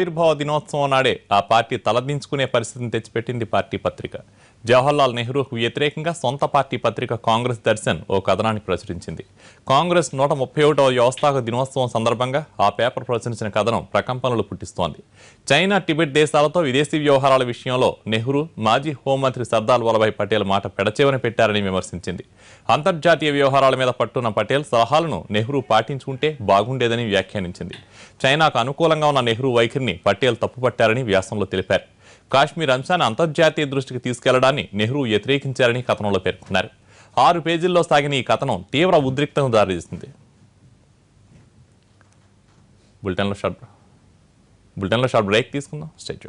ఆవిర్భావ దినోత్సవం నాడే ఆ పార్టీ తలదించుకునే పరిస్థితిని తెచ్చిపెట్టింది పార్టీ పత్రిక జవహర్లాల్ నెహ్రూకు వ్యతిరేకంగా సొంత పార్టీ పత్రిక కాంగ్రెస్ దర్శన్ ఓ కథనాన్ని ప్రచురించింది కాంగ్రెస్ నూట ముప్పై ఒకటవ వ్యవస్థాక దినోత్సవం సందర్భంగా ఆ పేపర్ ప్రచురించిన కథనం ప్రకంపనలు పుట్టిస్తోంది చైనా టిబెట్ దేశాలతో విదేశీ వ్యవహారాల విషయంలో నెహ్రూ మాజీ హోంమంత్రి సర్దార్ వల్లభాయ్ పటేల్ మాట పెడచేవన పెట్టారని విమర్శించింది అంతర్జాతీయ వ్యవహారాల మీద పట్టున్న పటేల్ సలహాలను నెహ్రూ పాటించుకుంటే బాగుండేదని వ్యాఖ్యానించింది చైనాకు అనుకూలంగా ఉన్న నెహ్రూ వైఖరిని పటేల్ తప్పుపట్టారని వ్యాసంలో తెలిపారు కాశ్మీర్ అంశాన్ని అంతర్జాతీయ దృష్టికి తీసుకెళ్లడాన్ని నెహ్రూ వ్యతిరేకించారని కథనంలో పేర్కొన్నారు ఆరు పేజీల్లో సాగిన ఈ కథనం తీవ్ర ఉద్రిక్తను దారితీసింది బులెటిన్లో షార్ట్ బులెటిన్లో షార్ట్ బ్రేక్ తీసుకుందాం స్టేట్